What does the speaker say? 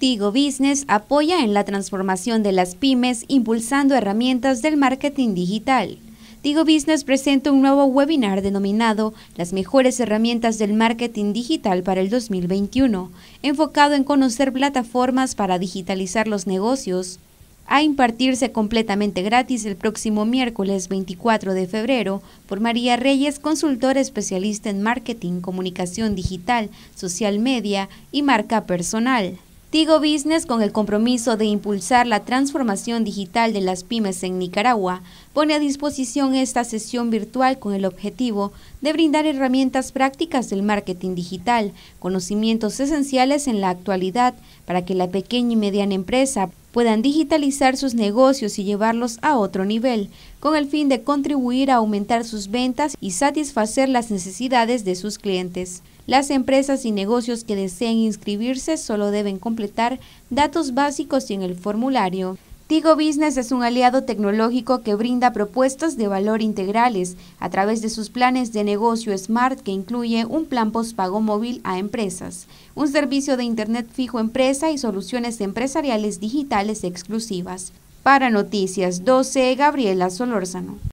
Tigo Business apoya en la transformación de las pymes impulsando herramientas del marketing digital. Tigo Business presenta un nuevo webinar denominado Las mejores herramientas del marketing digital para el 2021, enfocado en conocer plataformas para digitalizar los negocios, a impartirse completamente gratis el próximo miércoles 24 de febrero por María Reyes, consultora especialista en marketing, comunicación digital, social media y marca personal. Tigo Business, con el compromiso de impulsar la transformación digital de las pymes en Nicaragua, pone a disposición esta sesión virtual con el objetivo de brindar herramientas prácticas del marketing digital, conocimientos esenciales en la actualidad para que la pequeña y mediana empresa puedan digitalizar sus negocios y llevarlos a otro nivel, con el fin de contribuir a aumentar sus ventas y satisfacer las necesidades de sus clientes. Las empresas y negocios que deseen inscribirse solo deben completar datos básicos y en el formulario. Tigo Business es un aliado tecnológico que brinda propuestas de valor integrales a través de sus planes de negocio Smart que incluye un plan postpago móvil a empresas, un servicio de Internet fijo empresa y soluciones empresariales digitales exclusivas. Para Noticias 12, Gabriela Solórzano.